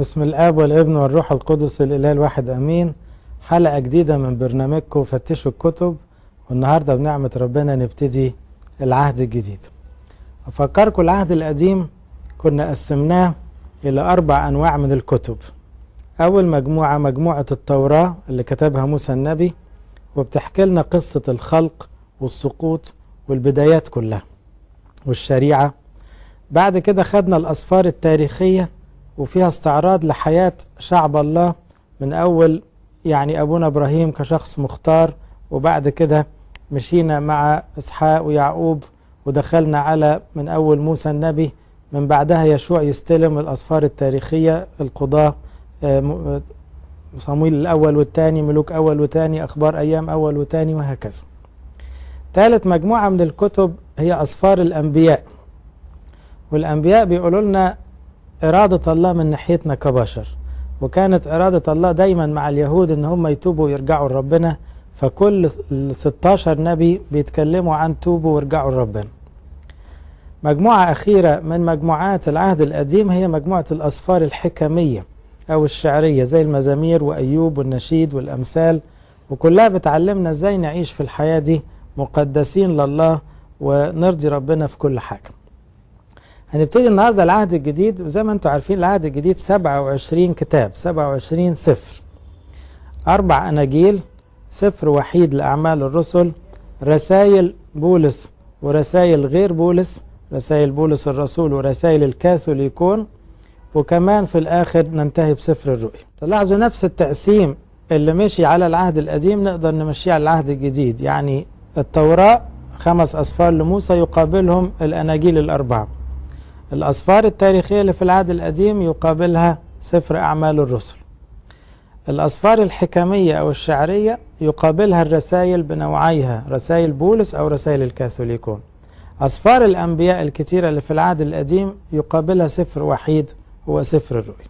بسم الاب والابن والروح القدس الاله الواحد امين حلقه جديده من برنامجكم فتشوا الكتب والنهارده بنعمه ربنا نبتدي العهد الجديد افكركم العهد القديم كنا قسمناه الى اربع انواع من الكتب اول مجموعه مجموعه التوراه اللي كتبها موسى النبي وبتحكي لنا قصه الخلق والسقوط والبدايات كلها والشريعه بعد كده خدنا الاسفار التاريخيه وفيها استعراض لحياة شعب الله من أول يعني أبونا إبراهيم كشخص مختار وبعد كده مشينا مع إسحاق ويعقوب ودخلنا على من أول موسى النبي من بعدها يشوع يستلم الأسفار التاريخية القضاة آه، صمويل الأول والثاني ملوك أول وثاني أخبار أيام أول وثاني وهكذا ثالث مجموعة من الكتب هي أسفار الأنبياء والأنبياء بيقولوا لنا إرادة الله من ناحيتنا كبشر وكانت إرادة الله دايما مع اليهود إن هم يتوبوا ويرجعوا لربنا فكل 16 نبي بيتكلموا عن توبوا وارجعوا لربنا مجموعة أخيرة من مجموعات العهد القديم هي مجموعة الأسفار الحكمية أو الشعرية زي المزامير وأيوب والنشيد والأمثال وكلها بتعلمنا إزاي نعيش في الحياة دي مقدسين لله ونرضي ربنا في كل حاجة هنبتدي النهارده العهد الجديد وزي ما انتم عارفين العهد الجديد 27 كتاب 27 سفر أربع أناجيل سفر وحيد لأعمال الرسل رسائل بولس ورسائل غير بولس رسائل بولس الرسول ورسائل الكاثوليكون وكمان في الآخر ننتهي بسفر الرؤيا تلاحظوا نفس التقسيم اللي مشي على العهد القديم نقدر نمشيه على العهد الجديد يعني التوراة خمس أسفار لموسى يقابلهم الأناجيل الأربعة الأسفار التاريخية اللي في العهد القديم يقابلها سفر أعمال الرسل الأسفار الحكمية أو الشعرية يقابلها الرسائل بنوعيها رسائل بولس أو رسائل الكاثوليكون أسفار الأنبياء الكتيرة اللي في العهد القديم يقابلها سفر وحيد هو سفر الرؤيا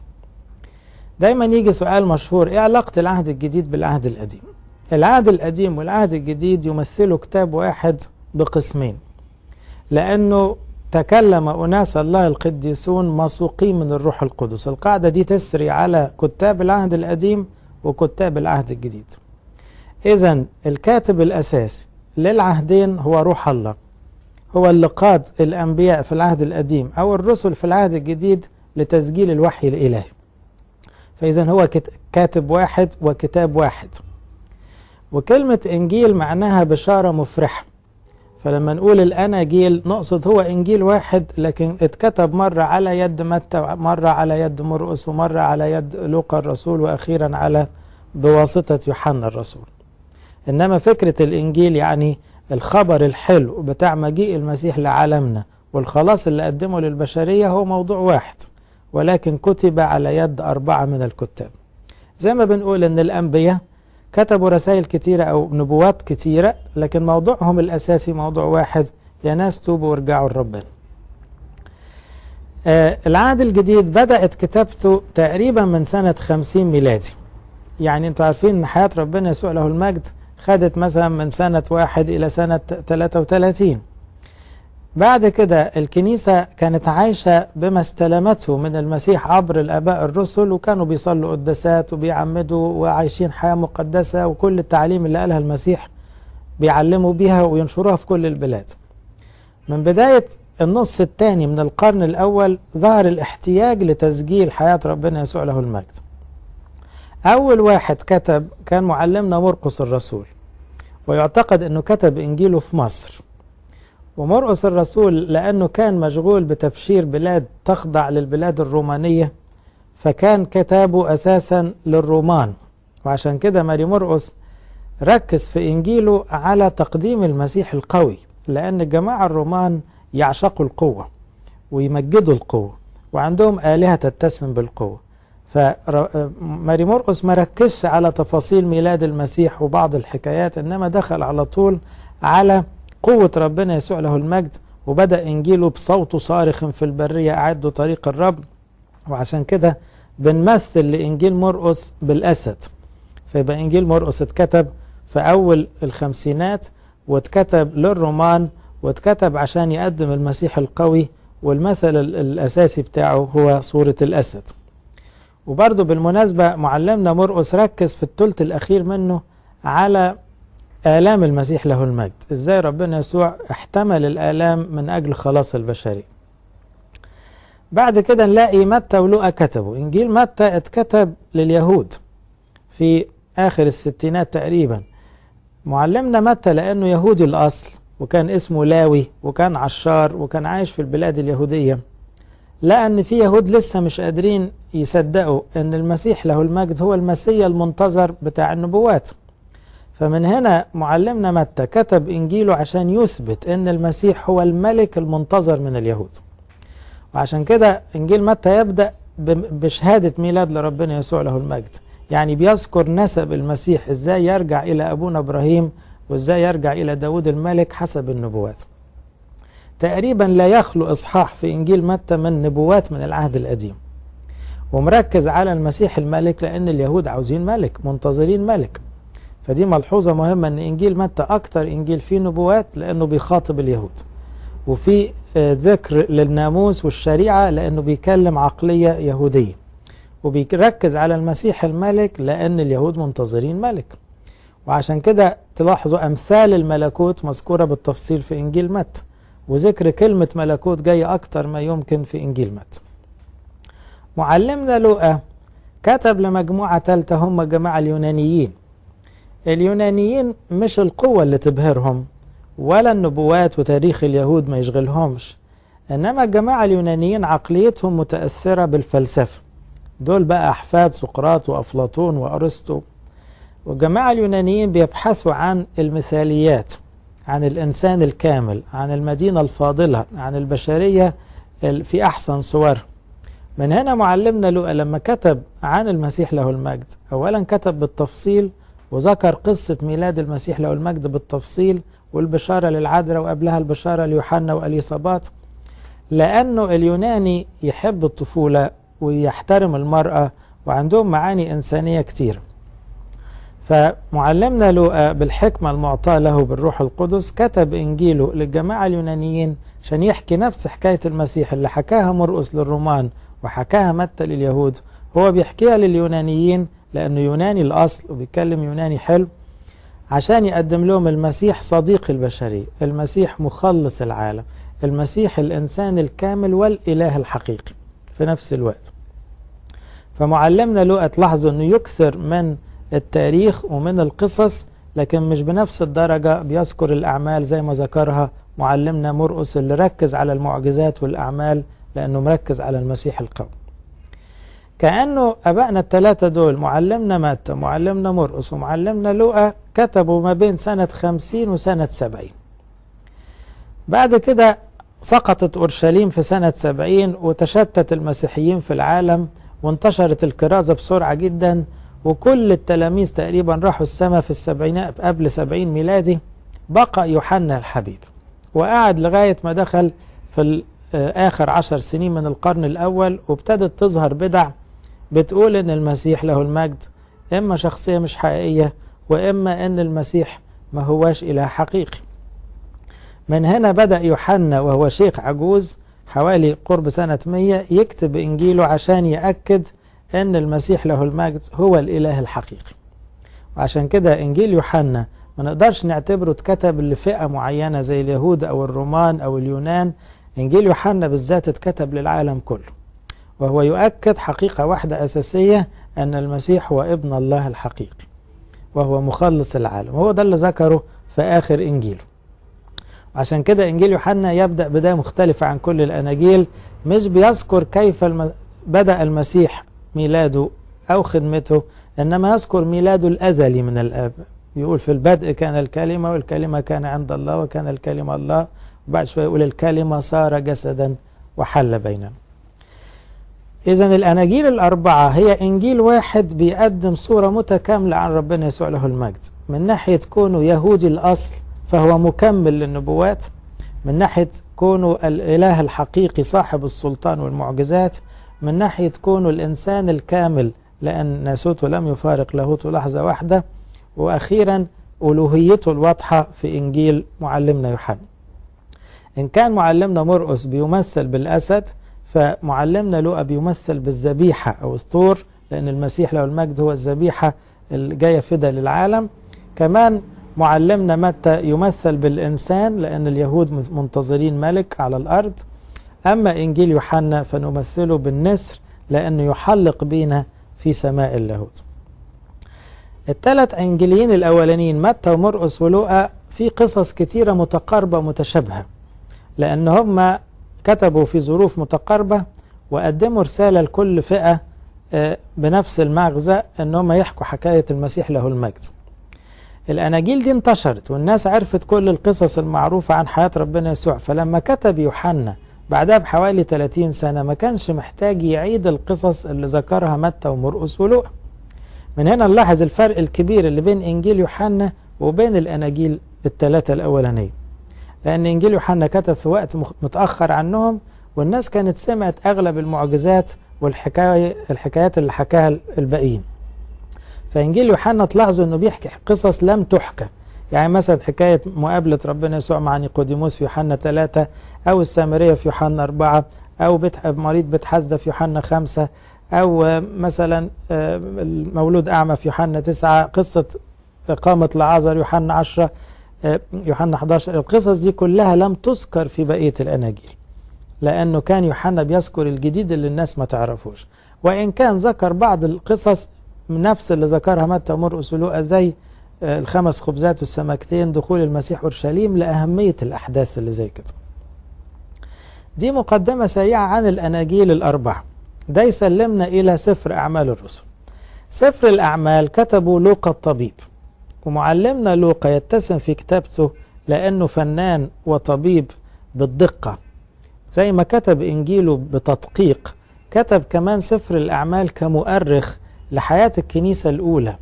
دايما يجي سؤال مشهور إيه علاقة العهد الجديد بالعهد القديم العهد القديم والعهد الجديد يمثلوا كتاب واحد بقسمين لأنه تكلم أناس الله القديسون مسوقين من الروح القدس القاعدة دي تسري على كتاب العهد القديم وكتاب العهد الجديد إذا الكاتب الأساسي للعهدين هو روح الله هو اللي قاد الأنبياء في العهد القديم أو الرسل في العهد الجديد لتسجيل الوحي الإلهي فإذا هو كاتب واحد وكتاب واحد وكلمة إنجيل معناها بشارة مفرحة فلما نقول الأناجيل نقصد هو إنجيل واحد لكن اتكتب مرة على يد متى مرة على يد مرقس ومرة على يد لوقا الرسول وأخيرا على بواسطة يوحنا الرسول إنما فكرة الإنجيل يعني الخبر الحلو بتاع مجيء المسيح لعالمنا والخلاص اللي قدمه للبشرية هو موضوع واحد ولكن كتب على يد أربعة من الكتاب زي ما بنقول إن الأنبياء كتبوا رسائل كتيرة أو نبوات كتيرة لكن موضوعهم الأساسي موضوع واحد يا ناس توبوا وارجعوا لربنا آه العهد الجديد بدأت كتابته تقريبا من سنة 50 ميلادي يعني انتوا عارفين ان حياة ربنا يسوع له المجد خدت مثلا من سنة واحد إلى سنة 33 بعد كده الكنيسة كانت عايشة بما استلمته من المسيح عبر الآباء الرسل وكانوا بيصلوا قداسات وبيعمدوا وعايشين حياة مقدسة وكل التعليم اللي قالها المسيح بيعلموا بيها وينشروها في كل البلاد من بداية النص الثاني من القرن الأول ظهر الاحتياج لتسجيل حياة ربنا يسوع له المجد أول واحد كتب كان معلمنا مرقس الرسول ويعتقد أنه كتب إنجيله في مصر ومرقس الرسول لأنه كان مشغول بتبشير بلاد تخضع للبلاد الرومانية فكان كتابه أساسا للرومان وعشان كده ماري مرقس ركز في إنجيله على تقديم المسيح القوي لأن الجماعة الرومان يعشقوا القوة ويمجدوا القوة وعندهم آلهة تتسم بالقوة فماري مرقس ما ركزش على تفاصيل ميلاد المسيح وبعض الحكايات إنما دخل على طول على قوة ربنا يسوع له المجد وبدأ إنجيله بصوته صارخ في البرية أعدوا طريق الرب وعشان كده بنمثل لإنجيل مرقس بالأسد فيبقى إنجيل مرقس اتكتب في أول الخمسينات واتكتب للرومان واتكتب عشان يقدم المسيح القوي والمثل الأساسي بتاعه هو صورة الأسد وبرضه بالمناسبة معلمنا مرقس ركز في الثلث الأخير منه على آلام المسيح له المجد إزاي ربنا يسوع احتمل الآلام من أجل خلاص البشرية بعد كده نلاقي متى ولوقا كتبوا إنجيل متى اتكتب لليهود في آخر الستينات تقريبا معلمنا متى لأنه يهودي الأصل وكان اسمه لاوي وكان عشار وكان عايش في البلاد اليهودية لقى أن في يهود لسه مش قادرين يصدقوا أن المسيح له المجد هو المسيا المنتظر بتاع النبوات فمن هنا معلمنا متى كتب إنجيله عشان يثبت أن المسيح هو الملك المنتظر من اليهود وعشان كده إنجيل متى يبدأ بشهادة ميلاد لربنا يسوع له المجد يعني بيذكر نسب المسيح إزاي يرجع إلى أبونا إبراهيم وإزاي يرجع إلى داود الملك حسب النبوات تقريبا لا يخلو إصحاح في إنجيل متى من نبوات من العهد القديم ومركز على المسيح الملك لأن اليهود عاوزين ملك منتظرين ملك فدي ملحوظة مهمة أن إنجيل متى أكتر إنجيل فيه نبوات لأنه بيخاطب اليهود وفي آه، ذكر للناموس والشريعة لأنه بيكلم عقلية يهودية وبيركز على المسيح الملك لأن اليهود منتظرين ملك وعشان كده تلاحظوا أمثال الملكوت مذكورة بالتفصيل في إنجيل متى وذكر كلمة ملكوت جاي أكتر ما يمكن في إنجيل متى معلمنا لوقا كتب لمجموعة تالتة هم الجماعة اليونانيين اليونانيين مش القوة اللي تبهرهم ولا النبوات وتاريخ اليهود ما يشغلهمش إنما الجماعة اليونانيين عقليتهم متأثرة بالفلسفة دول بقى أحفاد سقراط وأفلاطون وأرسطو والجماعة اليونانيين بيبحثوا عن المثاليات عن الإنسان الكامل عن المدينة الفاضلة عن البشرية في أحسن صورها من هنا معلمنا لوقا لما كتب عن المسيح له المجد أولا كتب بالتفصيل وذكر قصة ميلاد المسيح له المجد بالتفصيل والبشارة للعذراء وقبلها البشارة ليوحنا وأليصابات لأنه اليوناني يحب الطفولة ويحترم المرأة وعندهم معاني إنسانية كتير فمعلمنا لوقا بالحكمة المعطاة له بالروح القدس كتب إنجيله للجماعة اليونانيين عشان يحكي نفس حكاية المسيح اللي حكاها مرقس للرومان وحكاها متى لليهود هو بيحكيها لليونانيين لأنه يوناني الأصل وبيتكلم يوناني حلو عشان يقدم لهم المسيح صديق البشرية المسيح مخلص العالم المسيح الإنسان الكامل والإله الحقيقي في نفس الوقت فمعلمنا لو تلاحظوا أنه يكثر من التاريخ ومن القصص لكن مش بنفس الدرجة بيذكر الأعمال زي ما ذكرها معلمنا مرقس اللي ركز على المعجزات والأعمال لأنه مركز على المسيح القوي كأنه أبائنا الثلاثة دول معلمنا ماتة معلمنا مرقص ومعلمنا لوقا كتبوا ما بين سنة خمسين وسنة سبعين بعد كده سقطت أورشليم في سنة سبعين وتشتت المسيحيين في العالم وانتشرت الكرازة بسرعة جدا وكل التلاميذ تقريبا راحوا السماء في السبعينات قبل سبعين ميلادي بقى يوحنا الحبيب وقعد لغاية ما دخل في آخر عشر سنين من القرن الأول وابتدت تظهر بدع بتقول ان المسيح له المجد اما شخصية مش حقيقية واما ان المسيح ما هواش اله حقيقي من هنا بدأ يوحنا وهو شيخ عجوز حوالي قرب سنة 100 يكتب إنجيله عشان يأكد أن المسيح له المجد هو الإله الحقيقي وعشان كده إنجيل يوحنا ما نقدرش نعتبره اتكتب لفئة معينة زي اليهود أو الرومان أو اليونان إنجيل يوحنا بالذات اتكتب للعالم كله وهو يؤكد حقيقة واحدة أساسية أن المسيح هو ابن الله الحقيقي وهو مخلص العالم وهو ده اللي ذكره في آخر إنجيله عشان كده إنجيل يوحنا يبدأ بداية مختلفة عن كل الأناجيل مش بيذكر كيف الم... بدأ المسيح ميلاده أو خدمته إنما يذكر ميلاده الأزلي من الآب يقول في البدء كان الكلمة والكلمة كان عند الله وكان الكلمة الله وبعد شوية يقول الكلمة صار جسدا وحل بيننا إذا الأناجيل الأربعة هي إنجيل واحد بيقدم صورة متكاملة عن ربنا يسوع له المجد من ناحية كونه يهودي الأصل فهو مكمل للنبوات من ناحية كونه الإله الحقيقي صاحب السلطان والمعجزات من ناحية كونه الإنسان الكامل لأن ناسوته لم يفارق لاهوته لحظة واحدة وأخيرا ألوهيته الواضحة في إنجيل معلمنا يوحنا إن كان معلمنا مرقس بيمثل بالأسد فمعلمنا لوقا بيمثل بالذبيحة أو الثور لأن المسيح له المجد هو الذبيحة الجاية فدا للعالم كمان معلمنا متى يمثل بالإنسان لأن اليهود منتظرين ملك على الأرض أما إنجيل يوحنا فنمثله بالنسر لأنه يحلق بينا في سماء اللاهوت الثلاث إنجيليين الأولانيين متى ومرقس ولوقا في قصص كتيرة متقاربة متشابهة لأن هما كتبوا في ظروف متقاربة وقدموا رسالة لكل فئة آه، بنفس المغزى ان هم يحكوا حكاية المسيح له المجد الأناجيل دي انتشرت والناس عرفت كل القصص المعروفة عن حياة ربنا يسوع فلما كتب يوحنا بعدها بحوالي 30 سنة ما كانش محتاج يعيد القصص اللي ذكرها متى ومرقس ولوقا من هنا نلاحظ الفرق الكبير اللي بين إنجيل يوحنا وبين الأناجيل الثلاثة الأولانية لأن إنجيل يوحنا كتب في وقت متأخر عنهم والناس كانت سمعت أغلب المعجزات والحكاية الحكايات اللي حكاها الباقيين فإنجيل يوحنا تلاحظوا أنه بيحكي قصص لم تحكى يعني مثلا حكاية مقابلة ربنا يسوع مع نيقوديموس في يوحنا ثلاثة أو السامرية في يوحنا أربعة أو بيت مريض بيت حزة في يوحنا خمسة أو مثلا آه، المولود أعمى في يوحنا تسعة قصة إقامة لعازر يوحنا عشرة يوحنا 11 القصص دي كلها لم تذكر في بقية الأناجيل لأنه كان يوحنا بيذكر الجديد اللي الناس ما تعرفوش وإن كان ذكر بعض القصص نفس اللي ذكرها متى ومرقس ولوقا زي آه، الخمس خبزات والسمكتين دخول المسيح اورشليم لاهميه الاحداث اللي زي كده. دي مقدمه سريعه عن الاناجيل الاربعه. ده يسلمنا الى سفر اعمال الرسل. سفر الاعمال كتبه لوقا الطبيب. ومعلمنا لوقا يتسم في كتابته لأنه فنان وطبيب بالدقة زي ما كتب إنجيله بتدقيق كتب كمان سفر الأعمال كمؤرخ لحياة الكنيسة الأولى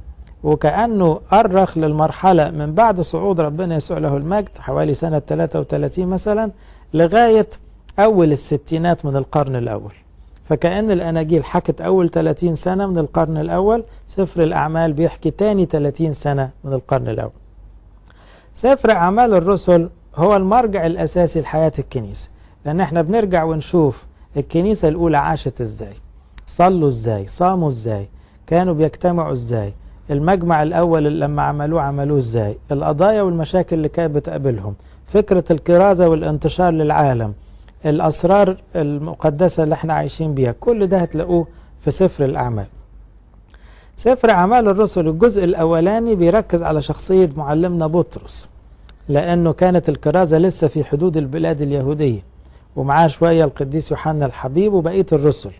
وكأنه أرخ للمرحلة من بعد صعود ربنا يسوع له المجد حوالي سنة 33 مثلا لغاية أول الستينات من القرن الأول فكأن الأناجيل حكت أول 30 سنة من القرن الأول سفر الأعمال بيحكي تاني 30 سنة من القرن الأول سفر أعمال الرسل هو المرجع الأساسي لحياة الكنيسة لأن احنا بنرجع ونشوف الكنيسة الأولى عاشت ازاي صلوا ازاي صاموا ازاي كانوا بيجتمعوا ازاي المجمع الأول اللي لما عملوه عملوه ازاي القضايا والمشاكل اللي كانت بتقابلهم فكرة الكرازة والانتشار للعالم الأسرار المقدسة اللي احنا عايشين بيها كل ده هتلاقوه في سفر الأعمال سفر أعمال الرسل الجزء الأولاني بيركز على شخصية معلمنا بطرس لأنه كانت الكرازة لسه في حدود البلاد اليهودية ومعاه شوية القديس يوحنا الحبيب وبقية الرسل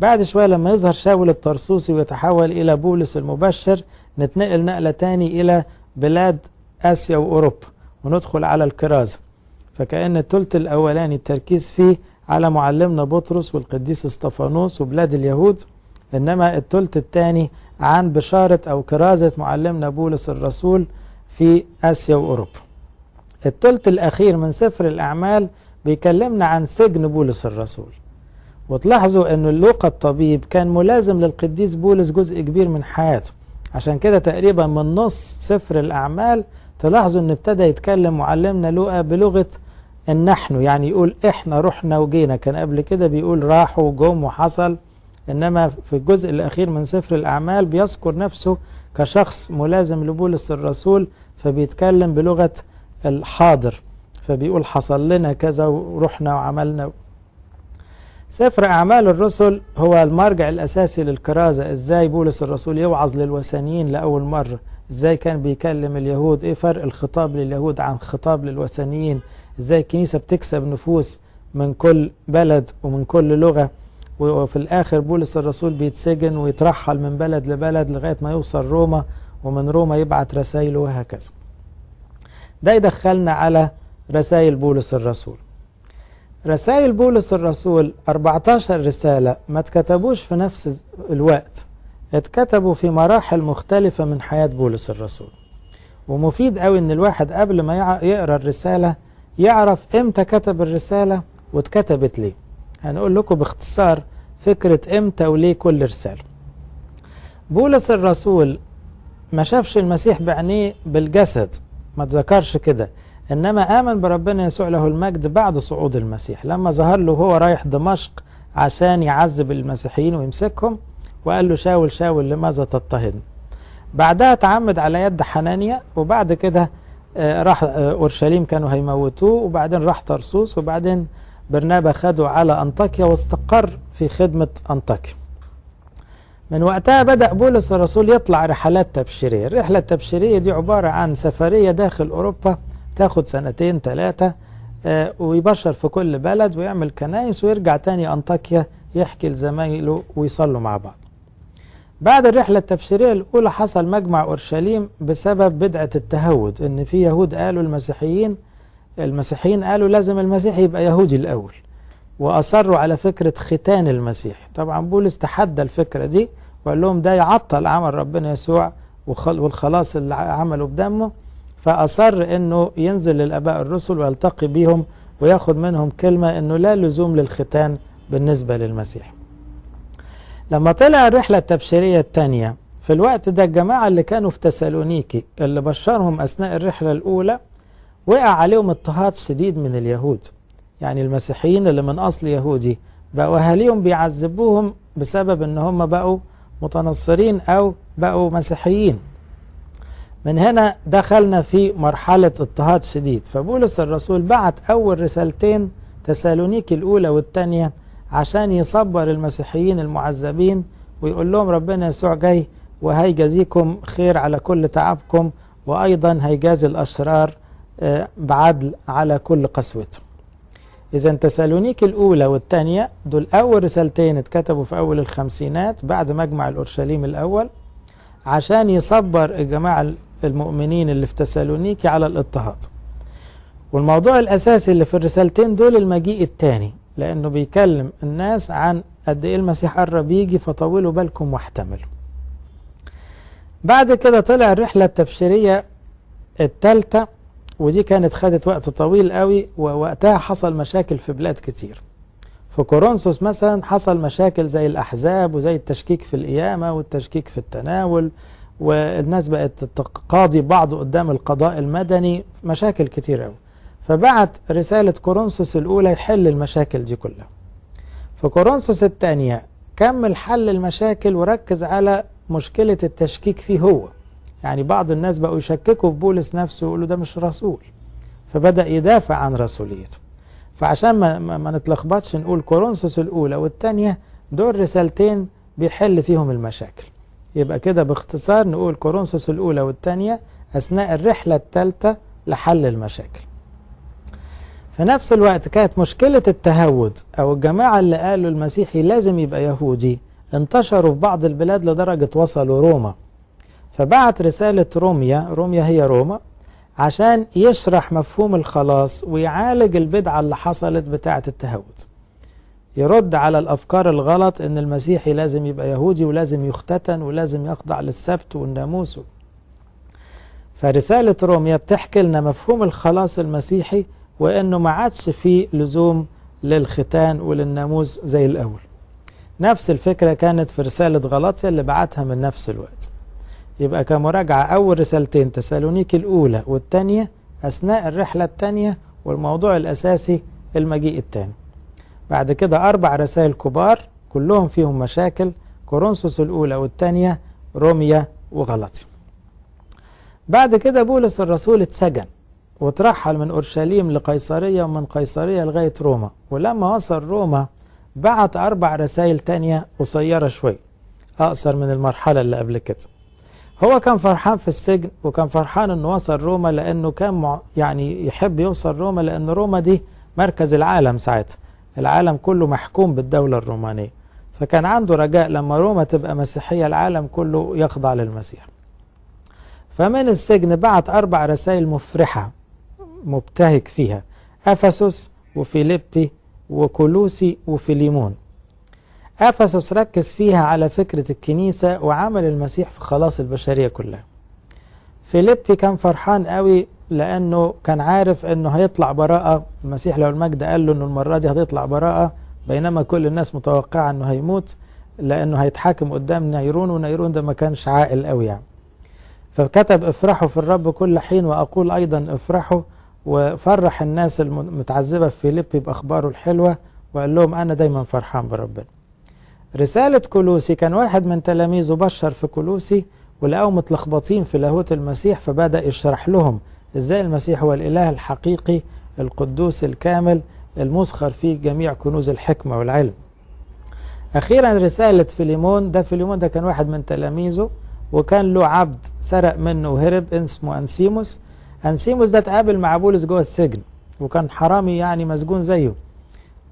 بعد شوية لما يظهر شاول الطرسوسي ويتحول إلى بولس المبشر نتنقل نقلة تاني إلى بلاد آسيا وأوروبا وندخل على الكرازة فكأن الثلث الأولاني التركيز فيه على معلمنا بطرس والقديس اسطفانوس وبلاد اليهود إنما الثلث الثاني عن بشارة أو كرازة معلمنا بولس الرسول في آسيا وأوروبا الثلث الأخير من سفر الأعمال بيكلمنا عن سجن بولس الرسول وتلاحظوا أن لوقا الطبيب كان ملازم للقديس بولس جزء كبير من حياته عشان كده تقريبا من نص سفر الأعمال تلاحظوا أن ابتدى يتكلم معلمنا لوقا بلغة ان نحن يعني يقول احنا رحنا وجينا كان قبل كده بيقول راحوا وجم وحصل انما في الجزء الاخير من سفر الاعمال بيذكر نفسه كشخص ملازم لبولس الرسول فبيتكلم بلغه الحاضر فبيقول حصل لنا كذا ورحنا وعملنا سفر أعمال الرسل هو المرجع الأساسي للكرازة إزاي بولس الرسول يوعظ للوثنيين لأول مرة إزاي كان بيكلم اليهود إيه فرق الخطاب لليهود عن خطاب للوثنيين ازاي الكنيسة بتكسب نفوس من كل بلد ومن كل لغة وفي الآخر بولس الرسول بيتسجن ويترحل من بلد لبلد لغاية ما يوصل روما ومن روما يبعت رسائله وهكذا ده يدخلنا على رسائل بولس الرسول رسائل بولس الرسول 14 رسالة ما اتكتبوش في نفس الوقت اتكتبوا في مراحل مختلفة من حياة بولس الرسول ومفيد قوي ان الواحد قبل ما يقرا الرسالة يعرف امتى كتب الرسالة واتكتبت ليه هنقول يعني لكم باختصار فكرة امتى وليه كل رسالة بولس الرسول ما شافش المسيح بعينيه بالجسد ما تذكرش كده إنما آمن بربنا يسوع له المجد بعد صعود المسيح لما ظهر له هو رايح دمشق عشان يعذب المسيحيين ويمسكهم وقال له شاول شاول لماذا تضطهدني بعدها اتعمد على يد حنانيا وبعد كده آه، راح آه، اورشليم كانوا هيموتوه وبعدين راح طرسوس وبعدين برنابا خده على انطاكيا واستقر في خدمه انطاكيا من وقتها بدأ بولس الرسول يطلع رحلات تبشيرية الرحلة التبشيرية دي عبارة عن سفرية داخل أوروبا تاخد سنتين ثلاثة آه، ويبشر في كل بلد ويعمل كنايس ويرجع تاني أنطاكيا يحكي لزمايله ويصلوا مع بعض بعد الرحلة التبشيرية الأولى حصل مجمع أورشليم بسبب بدعة التهود إن في يهود قالوا المسيحيين المسيحيين قالوا لازم المسيح يبقى يهودي الأول وأصروا على فكرة ختان المسيح طبعا بولس تحدى الفكرة دي وقال لهم ده يعطل عمل ربنا يسوع والخلاص اللي عمله بدمه فأصر إنه ينزل للآباء الرسل ويلتقي بيهم وياخد منهم كلمة إنه لا لزوم للختان بالنسبة للمسيح لما طلع الرحلة التبشيرية الثانية في الوقت ده الجماعة اللي كانوا في تسالونيكي اللي بشرهم أثناء الرحلة الأولى وقع عليهم اضطهاد شديد من اليهود يعني المسيحيين اللي من أصل يهودي بقوا أهاليهم بيعذبوهم بسبب إن هم بقوا متنصرين أو بقوا مسيحيين من هنا دخلنا في مرحلة اضطهاد شديد فبولس الرسول بعت أول رسالتين تسالونيكي الأولى والثانية عشان يصبر المسيحيين المعذبين ويقول لهم ربنا يسوع جاي وهيجازيكم خير على كل تعبكم وأيضا هيجازي الأشرار آه، بعدل على كل قسوته إذا تسالونيك الأولى والثانية دول أول رسالتين اتكتبوا في أول الخمسينات بعد مجمع الأورشليم الأول عشان يصبر الجماعة المؤمنين اللي في تسالونيكي على الاضطهاد والموضوع الأساسي اللي في الرسالتين دول المجيء الثاني لأنه بيكلم الناس عن قد إيه المسيح قرب يجي فطولوا بالكم واحتملوا بعد كده طلع الرحلة التبشيرية التالتة ودي كانت خدت وقت طويل قوي ووقتها حصل مشاكل في بلاد كتير في كورنثوس مثلا حصل مشاكل زي الأحزاب وزي التشكيك في القيامة والتشكيك في التناول والناس بقت تقاضي بعض قدام القضاء المدني مشاكل كتير قوي فبعت رسالة كورنثوس الأولى يحل المشاكل دي كلها فكورنثوس الثانية كمل حل المشاكل وركز على مشكلة التشكيك فيه هو يعني بعض الناس بقوا يشككوا في بولس نفسه ويقولوا ده مش رسول فبدأ يدافع عن رسوليته فعشان ما, ما نتلخبطش نقول كورنثوس الأولى والثانية دول رسالتين بيحل فيهم المشاكل يبقى كده باختصار نقول كورنثوس الأولى والثانية أثناء الرحلة الثالثة لحل المشاكل في نفس الوقت كانت مشكلة التهود أو الجماعة اللي قالوا المسيحي لازم يبقى يهودي انتشروا في بعض البلاد لدرجة وصلوا روما فبعت رسالة روميا روميا هي روما عشان يشرح مفهوم الخلاص ويعالج البدعة اللي حصلت بتاعة التهود يرد على الأفكار الغلط إن المسيحي لازم يبقى يهودي ولازم يختتن ولازم يخضع للسبت والناموس فرسالة روميا بتحكي لنا مفهوم الخلاص المسيحي وأنه ما عادش في لزوم للختان وللناموس زي الأول نفس الفكرة كانت في رسالة غلطية اللي بعتها من نفس الوقت يبقى كمراجعة أول رسالتين تسالونيكي الأولى والثانية أثناء الرحلة الثانية والموضوع الأساسي المجيء الثاني بعد كده أربع رسائل كبار كلهم فيهم مشاكل كورنثوس الأولى والثانية روميا وغلطي بعد كده بولس الرسول اتسجن وترحل من أورشليم لقيصرية ومن قيصرية لغاية روما ولما وصل روما بعت أربع رسائل تانية قصيرة شوية أقصر من المرحلة اللي قبل كده هو كان فرحان في السجن وكان فرحان انه وصل روما لانه كان يعني يحب يوصل روما لان روما دي مركز العالم ساعتها العالم كله محكوم بالدولة الرومانية فكان عنده رجاء لما روما تبقى مسيحية العالم كله يخضع للمسيح فمن السجن بعت أربع رسائل مفرحة مبتهج فيها أفسس وفيليبي وكولوسي وفيليمون أفسس ركز فيها على فكرة الكنيسة وعمل المسيح في خلاص البشرية كلها فيليبي كان فرحان قوي لأنه كان عارف أنه هيطلع براءة المسيح له المجد قال له أنه المرة دي هتطلع براءة بينما كل الناس متوقعة أنه هيموت لأنه هيتحاكم قدام نيرون ونيرون ده ما كانش عاقل قوي يعني فكتب افرحوا في الرب كل حين وأقول أيضا افرحوا وفرح الناس المتعذبة في فيليب بأخباره الحلوة وقال لهم أنا دايما فرحان بربنا رسالة كلوسي كان واحد من تلاميذه بشر في كلوسي ولقوا متلخبطين في لاهوت المسيح فبدأ يشرح لهم إزاي المسيح هو الإله الحقيقي القدوس الكامل المسخر فيه جميع كنوز الحكمة والعلم أخيرا رسالة فيليمون ده فيليمون ده كان واحد من تلاميذه وكان له عبد سرق منه وهرب اسمه أنسيموس أنسيموس ده اتقابل مع بولس جوه السجن وكان حرامي يعني مسجون زيه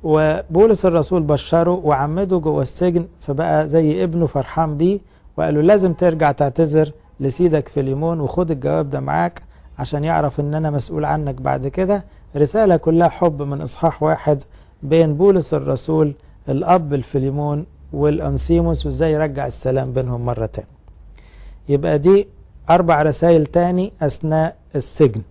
وبولس الرسول بشره وعمده جوه السجن فبقى زي ابنه فرحان بيه وقال له لازم ترجع تعتذر لسيدك فيليمون وخد الجواب ده معاك عشان يعرف ان انا مسؤول عنك بعد كده رسالة كلها حب من اصحاح واحد بين بولس الرسول الاب الفيليمون والانسيموس وازاي يرجع السلام بينهم مرة تانية يبقى دي أربع رسائل تاني أثناء السجن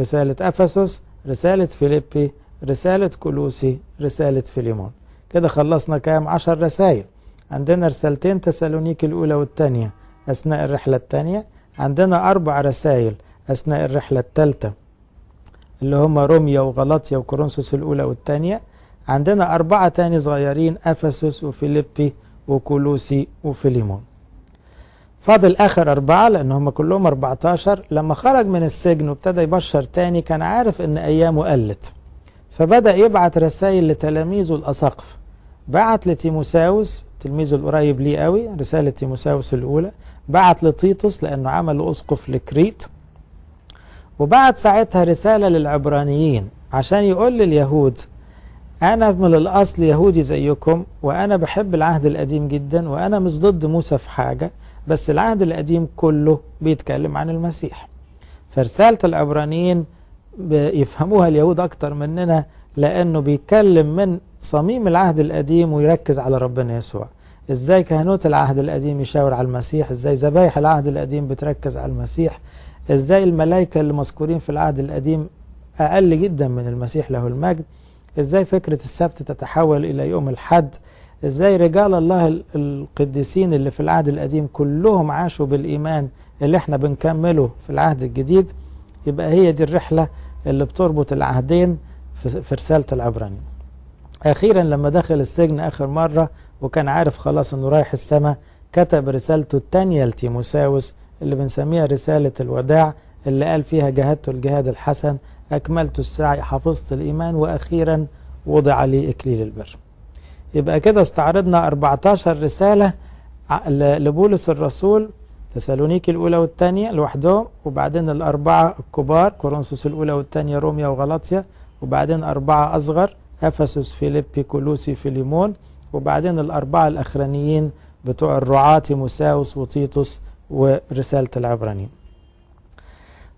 رسالة أفسس رسالة فيليبي رسالة كلوسي رسالة فيليمون كده خلصنا كام عشر رسائل عندنا رسالتين تسالونيك الأولى والتانية أثناء الرحلة التانية عندنا أربع رسائل أثناء الرحلة التالتة اللي هما روميا وغلاطيا وكورنثوس الأولى والتانية عندنا أربعة تاني صغيرين أفسس وفيليبي وكولوسي وفيليمون فاضل آخر أربعة لأن هم كلهم 14 لما خرج من السجن وابتدى يبشر تاني كان عارف إن أيامه قلت فبدأ يبعت رسائل لتلاميذه الاساقف بعت لتيموساوس تلميذه القريب ليه قوي رسالة تيموساوس الأولى بعت لتيتوس لأنه عمل أسقف لكريت وبعت ساعتها رسالة للعبرانيين عشان يقول لليهود أنا من الأصل يهودي زيكم وأنا بحب العهد القديم جدا وأنا مش ضد موسى في حاجة بس العهد القديم كله بيتكلم عن المسيح فرسالة العبرانيين بيفهموها اليهود أكتر مننا لأنه بيتكلم من صميم العهد القديم ويركز على ربنا يسوع ازاي كهنوت العهد القديم يشاور على المسيح ازاي ذبايح العهد القديم بتركز على المسيح ازاي الملائكة اللي مذكورين في العهد القديم أقل جدا من المسيح له المجد ازاي فكرة السبت تتحول إلى يوم الحد ازاي رجال الله القديسين اللي في العهد القديم كلهم عاشوا بالإيمان اللي احنا بنكمله في العهد الجديد يبقى هي دي الرحلة اللي بتربط العهدين في رسالة العبرانيين أخيرا لما دخل السجن آخر مرة وكان عارف خلاص أنه رايح السماء كتب رسالته الثانية لتيموساوس اللي بنسميها رسالة الوداع اللي قال فيها جاهدت الجهاد الحسن أكملت السعي حفظت الإيمان وأخيرا وضع لي إكليل البر يبقى كده استعرضنا 14 رسالة لبولس الرسول تسالونيك الأولى والثانية لوحدهم وبعدين الأربعة الكبار كورنثوس الأولى والثانية روميا وغلاطيا وبعدين أربعة أصغر أفسس فيليبي كولوسي فيليمون وبعدين الأربعة الأخرانيين بتوع الرعاة مساوس وتيتوس ورسالة العبرانيين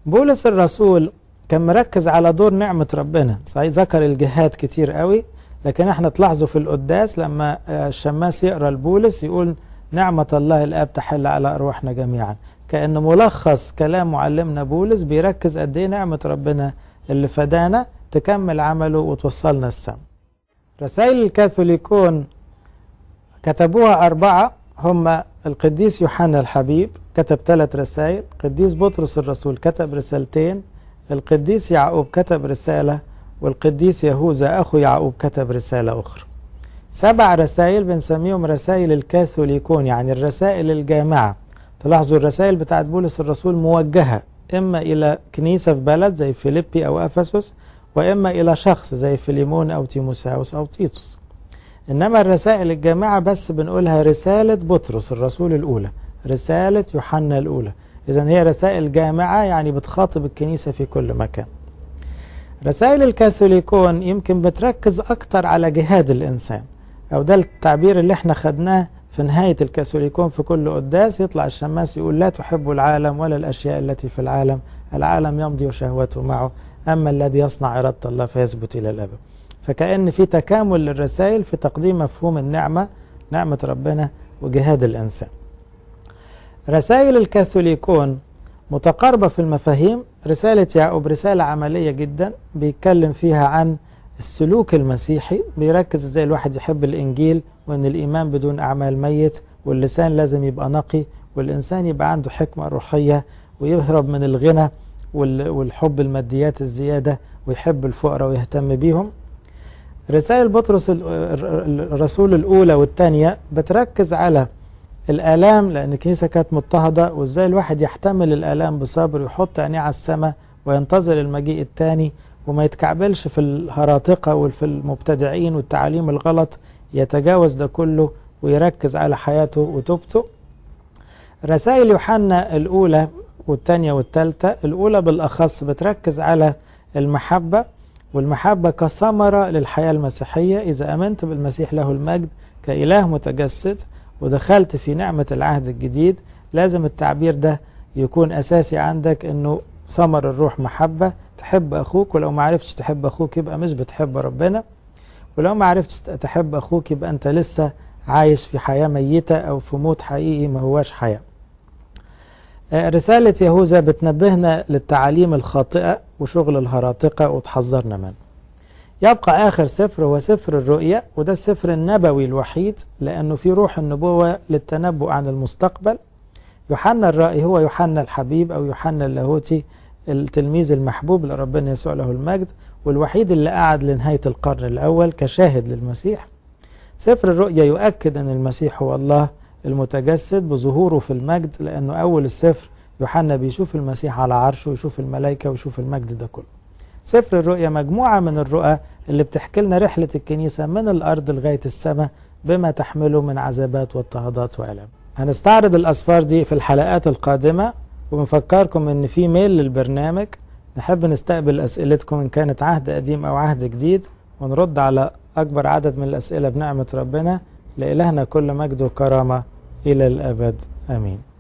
بولس الرسول كان مركز على دور نعمة ربنا صحيح ذكر الجهات كتير قوي لكن احنا تلاحظوا في القداس لما آه، الشماس يقرا البولس يقول نعمة الله الآب تحل على أرواحنا جميعا كأن ملخص كلام معلمنا بولس بيركز قد إيه نعمة ربنا اللي فدانا تكمل عمله وتوصلنا السم رسائل الكاثوليكون كتبوها أربعة هم القديس يوحنا الحبيب كتب ثلاث رسائل القديس بطرس الرسول كتب رسالتين القديس يعقوب كتب رسالة والقديس يهوذا أخو يعقوب كتب رسالة أخرى سبع رسائل بنسميهم رسائل الكاثوليكون يعني الرسائل الجامعة تلاحظوا الرسائل بتاعت بولس الرسول موجهة إما إلى كنيسة في بلد زي فيليبي أو أفسس وإما إلى شخص زي فيليمون أو تيموساوس أو تيتوس إنما الرسائل الجامعة بس بنقولها رسالة بطرس الرسول الأولى رسالة يوحنا الأولى إذا هي رسائل جامعة يعني بتخاطب الكنيسة في كل مكان رسائل الكاثوليكون يمكن بتركز أكتر على جهاد الإنسان أو ده التعبير اللي احنا خدناه في نهاية الكاثوليكون في كل قداس يطلع الشماس يقول لا تحب العالم ولا الأشياء التي في العالم العالم يمضي وشهوته معه أما الذي يصنع إرادة الله فيثبت إلى الأبد فكأن في تكامل للرسائل في تقديم مفهوم النعمة نعمة ربنا وجهاد الإنسان رسائل الكاثوليكون متقاربة في المفاهيم رسالة يعقوب رسالة عملية جدا بيتكلم فيها عن السلوك المسيحي بيركز ازاي الواحد يحب الإنجيل وأن الإيمان بدون أعمال ميت واللسان لازم يبقى نقي والإنسان يبقى عنده حكمة روحية ويهرب من الغنى والحب الماديات الزيادة ويحب الفقراء ويهتم بيهم رسائل بطرس الرسول الأولى والثانية بتركز على الآلام لأن الكنيسة كانت مضطهدة وإزاي الواحد يحتمل الآلام بصبر ويحط عينيه على السماء وينتظر المجيء الثاني وما يتكعبلش في الهراطقة وفي المبتدعين والتعاليم الغلط يتجاوز ده كله ويركز على حياته وتوبته رسائل يوحنا الأولى والثانية والثالثة الأولى بالأخص بتركز على المحبة والمحبة كثمرة للحياة المسيحية إذا أمنت بالمسيح له المجد كإله متجسد ودخلت في نعمة العهد الجديد لازم التعبير ده يكون أساسي عندك أنه ثمر الروح محبة تحب أخوك ولو ما عرفتش تحب أخوك يبقى مش بتحب ربنا ولو ما عرفتش تحب أخوك يبقى أنت لسه عايش في حياة ميتة أو في موت حقيقي ما هواش حياة آه، رسالة يهوذا بتنبهنا للتعاليم الخاطئة وشغل الهراطقة وتحذرنا منه يبقى آخر سفر هو سفر الرؤيا وده السفر النبوي الوحيد لأنه في روح النبوة للتنبؤ عن المستقبل يوحنا الرائي هو يوحنا الحبيب أو يوحنا اللاهوتي التلميذ المحبوب لربنا يسوع له المجد والوحيد اللي قعد لنهاية القرن الأول كشاهد للمسيح سفر الرؤيا يؤكد أن المسيح هو الله المتجسد بظهوره في المجد لأنه أول السفر يوحنا بيشوف المسيح على عرشه ويشوف الملائكة ويشوف المجد ده كله سفر الرؤيا مجموعة من الرؤى اللي بتحكي لنا رحلة الكنيسة من الأرض لغاية السماء بما تحمله من عذابات واضطهادات وألم هنستعرض الأسفار دي في الحلقات القادمة وبنفكركم إن في ميل للبرنامج نحب نستقبل أسئلتكم إن كانت عهد قديم أو عهد جديد ونرد على أكبر عدد من الأسئلة بنعمة ربنا لإلهنا كل مجد وكرامة إلى الأبد آمين